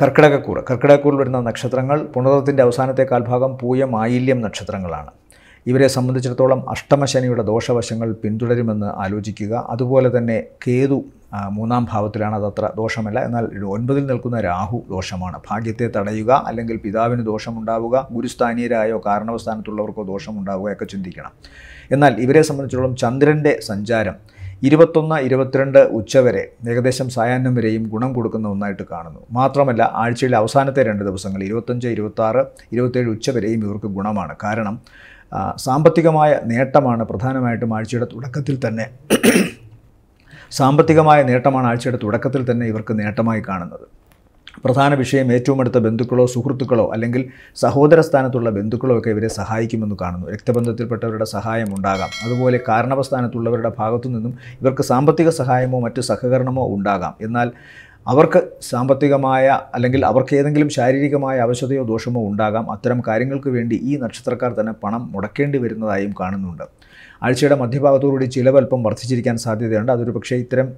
കർക്കിടകക്കൂറ് കർക്കിടകക്കൂറിൽ വരുന്ന നക്ഷത്രങ്ങൾ പുണർത്തിൻ്റെ അവസാനത്തെ കാൽഭാഗം പൂയം ആയില്യം നക്ഷത്രങ്ങളാണ് ഇവരെ സംബന്ധിച്ചിടത്തോളം അഷ്ടമശനിയുടെ ദോഷവശങ്ങൾ പിന്തുടരുമെന്ന് ആലോചിക്കുക അതുപോലെ തന്നെ കേതു മൂന്നാം ഭാവത്തിലാണ് അതത്ര ദോഷമല്ല എന്നാൽ ഒൻപതിൽ നിൽക്കുന്ന രാഹു ദോഷമാണ് ഭാഗ്യത്തെ തടയുക അല്ലെങ്കിൽ പിതാവിന് ദോഷമുണ്ടാവുക ഗുരുസ്ഥാനീയരായോ കാരണവസ്ഥാനത്തുള്ളവർക്കോ ദോഷമുണ്ടാവുക ഒക്കെ ചിന്തിക്കണം എന്നാൽ ഇവരെ സംബന്ധിച്ചിടത്തോളം ചന്ദ്രൻ്റെ സഞ്ചാരം ഇരുപത്തൊന്ന് ഇരുപത്തിരണ്ട് ഉച്ചവരെ ഏകദേശം സായാഹ്നം വരെയും ഗുണം കൊടുക്കുന്ന ഒന്നായിട്ട് കാണുന്നു മാത്രമല്ല ആഴ്ചയിലെ അവസാനത്തെ രണ്ട് ദിവസങ്ങൾ ഇരുപത്തഞ്ച് ഇരുപത്താറ് ഇരുപത്തേഴ് ഉച്ചവരെയും ഇവർക്ക് ഗുണമാണ് കാരണം സാമ്പത്തികമായ നേട്ടമാണ് പ്രധാനമായിട്ടും ആഴ്ചയുടെ തുടക്കത്തിൽ തന്നെ സാമ്പത്തികമായ നേട്ടമാണ് ആഴ്ചയുടെ തുടക്കത്തിൽ തന്നെ ഇവർക്ക് നേട്ടമായി കാണുന്നത് പ്രധാന വിഷയം ഏറ്റവും അടുത്ത ബന്ധുക്കളോ സുഹൃത്തുക്കളോ അല്ലെങ്കിൽ സഹോദര സ്ഥാനത്തുള്ള ബന്ധുക്കളോ ഒക്കെ ഇവരെ സഹായിക്കുമെന്ന് കാണുന്നു രക്തബന്ധത്തിൽപ്പെട്ടവരുടെ സഹായം ഉണ്ടാകാം അതുപോലെ കാരണവസ്ഥാനത്തുള്ളവരുടെ ഭാഗത്തു നിന്നും ഇവർക്ക് സാമ്പത്തിക സഹായമോ മറ്റു സഹകരണമോ ഉണ്ടാകാം എന്നാൽ അവർക്ക് സാമ്പത്തികമായ അല്ലെങ്കിൽ അവർക്ക് ഏതെങ്കിലും ശാരീരികമായ അവശതയോ ദോഷമോ ഉണ്ടാകാം അത്തരം കാര്യങ്ങൾക്ക് വേണ്ടി ഈ നക്ഷത്രക്കാർ തന്നെ പണം മുടക്കേണ്ടി വരുന്നതായും കാണുന്നുണ്ട് ആഴ്ചയുടെ മധ്യഭാഗത്തോടുകൂടി ചിലവ് അല്പം വർദ്ധിച്ചിരിക്കാൻ സാധ്യതയുണ്ട് അതൊരു പക്ഷേ ഇത്തരം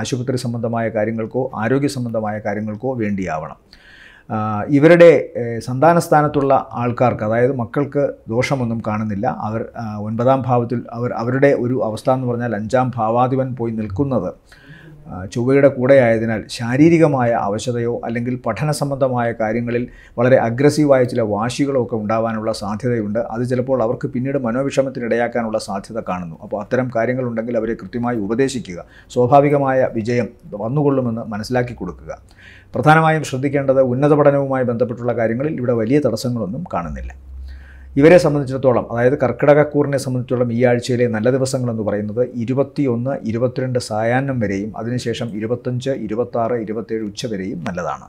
ആശുപത്രി സംബന്ധമായ കാര്യങ്ങൾക്കോ ആരോഗ്യ സംബന്ധമായ കാര്യങ്ങൾക്കോ വേണ്ടിയാവണം ഇവരുടെ സന്താനസ്ഥാനത്തുള്ള ആൾക്കാർക്ക് അതായത് മക്കൾക്ക് ദോഷമൊന്നും കാണുന്നില്ല അവർ ഒൻപതാം ഭാവത്തിൽ അവർ അവരുടെ ഒരു അവസ്ഥ എന്ന് പറഞ്ഞാൽ അഞ്ചാം ഭാവാധിപൻ പോയി നിൽക്കുന്നത് ചൊവ്വയുടെ കൂടെ ആയതിനാൽ ശാരീരികമായ അവശതയോ അല്ലെങ്കിൽ പഠന സംബന്ധമായ കാര്യങ്ങളിൽ വളരെ അഗ്രസീവായ ചില വാശികളോ ഒക്കെ ഉണ്ടാവാനുള്ള സാധ്യതയുണ്ട് അത് ചിലപ്പോൾ അവർക്ക് പിന്നീട് മനോവിഷമത്തിനിടയാക്കാനുള്ള സാധ്യത കാണുന്നു അപ്പോൾ അത്തരം കാര്യങ്ങളുണ്ടെങ്കിൽ അവരെ കൃത്യമായി ഉപദേശിക്കുക സ്വാഭാവികമായ വിജയം വന്നുകൊള്ളുമെന്ന് മനസ്സിലാക്കി കൊടുക്കുക പ്രധാനമായും ശ്രദ്ധിക്കേണ്ടത് ഉന്നത പഠനവുമായി ബന്ധപ്പെട്ടുള്ള കാര്യങ്ങളിൽ ഇവിടെ വലിയ തടസ്സങ്ങളൊന്നും കാണുന്നില്ല ഇവരെ സംബന്ധിച്ചിടത്തോളം അതായത് കർക്കിടകക്കൂറിനെ സംബന്ധിച്ചിടത്തോളം ഈ ആഴ്ചയിലെ നല്ല ദിവസങ്ങളെന്ന് പറയുന്നത് ഇരുപത്തിയൊന്ന് ഇരുപത്തിരണ്ട് സായാഹ്നം വരെയും അതിനുശേഷം ഇരുപത്തഞ്ച് ഇരുപത്താറ് ഇരുപത്തേഴ് ഉച്ച വരെയും നല്ലതാണ്